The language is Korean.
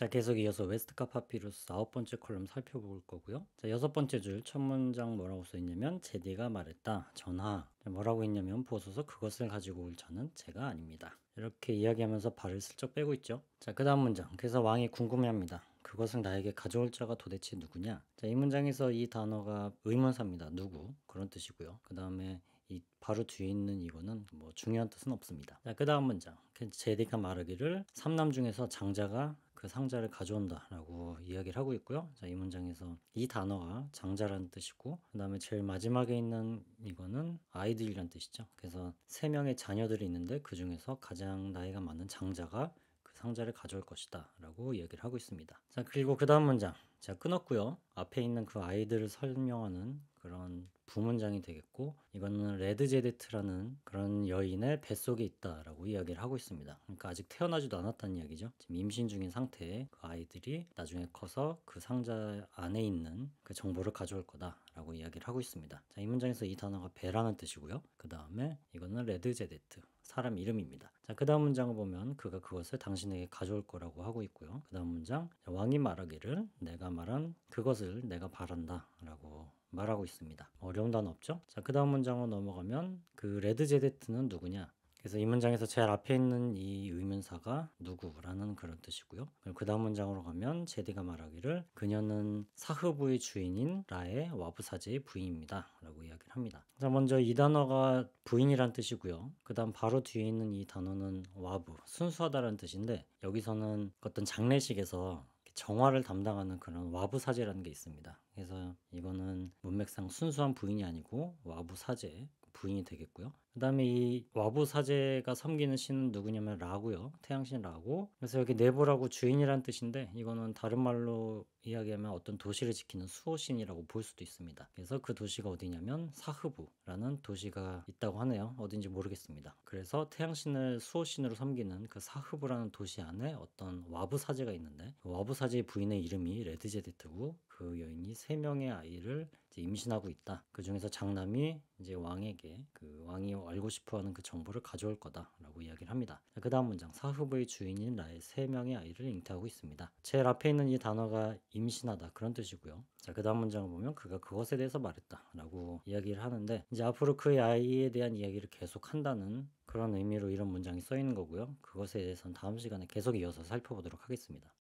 자, 계속 이어서 웨스트카 파피루스 아홉 번째 컬럼 살펴볼 거고요. 자, 여섯 번째 줄 첫 문장 뭐라고 써 있냐면 제디가 말했다. 전하. 뭐라고 했냐면 보소서 그것을 가지고 올 자는 제가 아닙니다. 이렇게 이야기하면서 발을 슬쩍 빼고 있죠. 자, 그 다음 문장. 그래서 왕이 궁금해합니다. 그것은 나에게 가져올 자가 도대체 누구냐? 자, 이 문장에서 이 단어가 의문사입니다. 누구? 그런 뜻이고요. 그 다음에 이 바로 뒤에 있는 이거는 뭐 중요한 뜻은 없습니다. 자, 그 다음 문장. 그 제디가 말하기를 삼남 중에서 장자가 그 상자를 가져온다라고 이야기를 하고 있고요. 자, 이 문장에서 이 단어가 장자라는 뜻이고 그다음에 제일 마지막에 있는 이거는 아이들이란 뜻이죠. 그래서 세 명의 자녀들이 있는데 그 중에서 가장 나이가 많은 장자가 그 상자를 가져올 것이다 라고 이야기를 하고 있습니다 자 그리고 그 다음 문장 제가 끊었고요 앞에 있는 그 아이들을 설명하는 그런 부문장이 되겠고 이거는 레드 제데트라는 그런 여인의 뱃속에 있다라고 이야기를 하고 있습니다. 그러니까 아직 태어나지도 않았다는 이야기죠. 지금 임신 중인 상태에 그 아이들이 나중에 커서 그 상자 안에 있는 그 정보를 가져올 거다라고 이야기를 하고 있습니다. 자, 이 문장에서 이 단어가 배라는 뜻이고요. 그 다음에 이거는 레드 제데트 사람 이름입니다. 자, 그 다음 문장을 보면 그가 그것을 당신에게 가져올 거라고 하고 있고요. 그 다음 문장 왕이 말하기를 내가 말한 그것을 내가 바란다 라고 말하고 있습니다. 어려운 단어 없죠? 자, 그 다음 문장으로 넘어가면 그 레드 제데트는 누구냐? 그래서 이 문장에서 제일 앞에 있는 이 의문사가 누구라는 그런 뜻이고요. 그 다음 문장으로 가면 제디가 말하기를 그녀는 사흐부의 주인인 라의 와부사제의 부인입니다. 라고 이야기를 합니다. 자 먼저 이 단어가 부인이란 뜻이고요. 그 다음 바로 뒤에 있는 이 단어는 와부, 순수하다라는 뜻인데 여기서는 어떤 장례식에서 정화를 담당하는 그런 와부 사제라는 게 있습니다. 그래서 이거는 문맥상 순수한 부인이 아니고 와부 사제 부인이 되겠고요. 그다음에 이 와부 사제가 섬기는 신은 누구냐면 라고요. 태양신 라고. 그래서 여기 내보라고 주인이란 뜻인데 이거는 다른 말로 이야기하면 어떤 도시를 지키는 수호신이라고 볼 수도 있습니다. 그래서 그 도시가 어디냐면 사흐부라는 도시가 있다고 하네요. 어딘지 모르겠습니다. 그래서 태양신을 수호신으로 섬기는 그 사흐부라는 도시 안에 어떤 와부 사제가 있는데 그 와부 사제의 부인의 이름이 레드제데트고 그 여인이 세 명의 아이를 임신하고 있다. 그 중에서 장남이 이제 왕에게 왕에게 그 왕이 알고 싶어하는 그 정보를 가져올 거다라고 이야기를 합니다. 그 다음 문장 사흡의 주인인 라의 세 명의 아이를 잉태하고 있습니다. 제일 앞에 있는 이 단어가 임신하다 그런 뜻이고요. 자, 그 다음 문장을 보면 그가 그것에 대해서 말했다 라고 이야기를 하는데 이제 앞으로 그의 아이에 대한 이야기를 계속 한다는 그런 의미로 이런 문장이 써 있는 거고요. 그것에 대해서는 다음 시간에 계속 이어서 살펴보도록 하겠습니다.